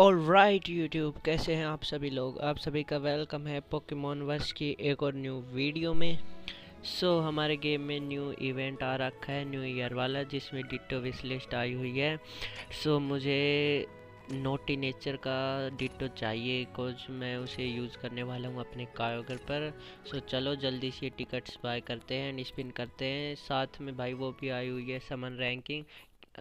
all right YouTube कैसे हैं आप सभी लोग आप सभी का वेलकम है पोकेमोन वर्स की एक और न्यू वीडियो में सो so, हमारे गेम में न्यू इवेंट आ रखा है न्यू ईयर वाला जिसमें डिटो विशलिस्ट आई हुई है सो so, मुझे नोटी नेचर का डिटो चाहिए कुछ मैं उसे यूज़ करने वाला हूँ अपने कायोगर पर सो so, चलो जल्दी से टिकट्स बाय करते हैं एंड स्पिन करते हैं साथ में भाई वो भी आई हुई है समन रैंकिंग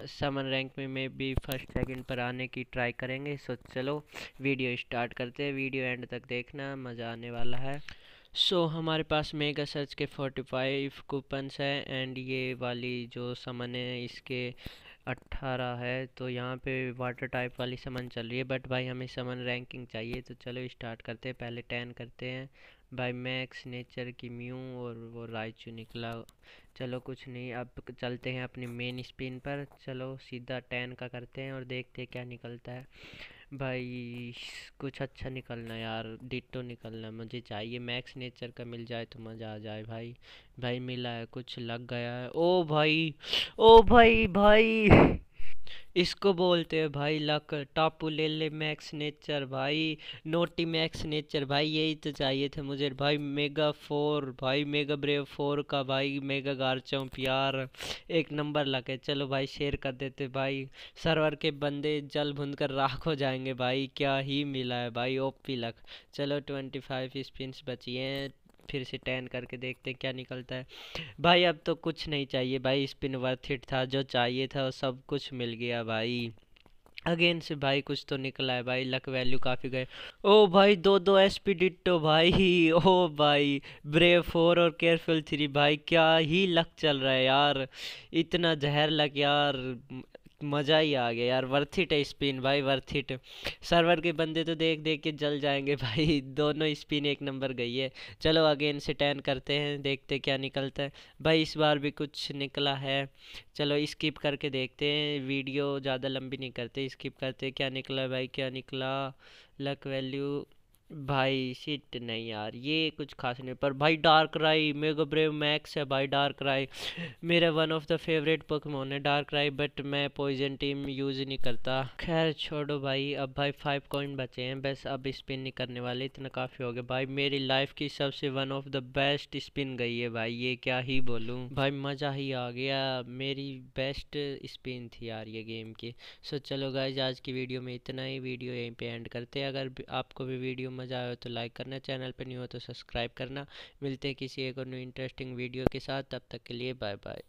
समन रैंक में मे भी फर्स्ट सेकंड पर आने की ट्राई करेंगे सो चलो वीडियो स्टार्ट करते हैं वीडियो एंड तक देखना मज़ा आने वाला है सो so, हमारे पास मेगा सर्च के 45 कूपन्स हैं एंड ये वाली जो समन है इसके 18 है तो यहाँ पे वाटर टाइप वाली समन चल रही है बट भाई हमें समन रैंकिंग चाहिए तो चलो स्टार्ट करते हैं पहले टेन करते हैं भाई मैक्स नेचर की म्यू और वो रायचू निकला चलो कुछ नहीं अब चलते हैं अपने मेन स्पिन पर चलो सीधा टेन का करते हैं और देखते हैं क्या निकलता है भाई कुछ अच्छा निकलना यार डिटो निकलना मुझे चाहिए मैक्स नेचर का मिल जाए तो मज़ा आ जाए भाई भाई मिला है कुछ लग गया है ओ भाई ओ भाई भाई इसको बोलते हैं भाई लक टापू ले ले मैक्स नेचर भाई नोटी मैक्स नेचर भाई यही तो चाहिए थे मुझे भाई मेगा फोर भाई मेगा ब्रेव फोर का भाई मेगा गार्चम्प यार एक नंबर लक है चलो भाई शेयर कर देते भाई सर्वर के बंदे जल भून कर राख हो जाएंगे भाई क्या ही मिला है भाई ओपी लक चलो ट्वेंटी फाइव स्पिन बची हैं फिर से टैन करके देखते हैं क्या निकलता है भाई अब तो कुछ नहीं चाहिए भाई स्पिन वर्थ हिट था जो चाहिए था वो सब कुछ मिल गया भाई अगेन से भाई कुछ तो निकला है भाई लक वैल्यू काफ़ी गए ओ भाई दो दो एस पी डिटो भाई ओ भाई ब्रेव फोर और केयरफुल थ्री भाई क्या ही लक चल रहा है यार इतना जहर लक यार मज़ा ही आ गया यार वर्थ इट है स्पिन भाई वर्थ इट सर्वर के बंदे तो देख देख के जल जाएंगे भाई दोनों स्पिन एक नंबर गई है चलो अगेन से टैन करते हैं देखते क्या निकलता है भाई इस बार भी कुछ निकला है चलो स्किप करके देखते हैं वीडियो ज़्यादा लंबी नहीं करते स्किप करते क्या निकला भाई क्या निकला लक वैल्यू भाई शिट नहीं यार ये कुछ खास नहीं पर भाई डार्क राई मेगा ब्रेव मैक्स है भाई डार्क राई मेरा one of the favourite Pokemon है डार्क राई बट मैं पॉइजन टीम यूज़ नहीं करता खैर छोड़ो भाई अब भाई फाइव कॉइन बचे हैं बस अब स्पिन नहीं करने वाले इतना काफ़ी हो गया भाई मेरी लाइफ की सबसे one of the best spin गई है भाई ये क्या ही बोलूँ भाई मज़ा ही आ गया मेरी बेस्ट स्पिन थी यार ये गेम की सो चलो गाइज आज की वीडियो में इतना ही वीडियो यहीं पर एंड करते हैं अगर आपको भी वीडियो मज़ा आया हो तो लाइक करना चैनल पर नहीं हो तो सब्सक्राइब करना मिलते हैं किसी एक और न्यू इंटरेस्टिंग वीडियो के साथ तब तक के लिए बाय बाय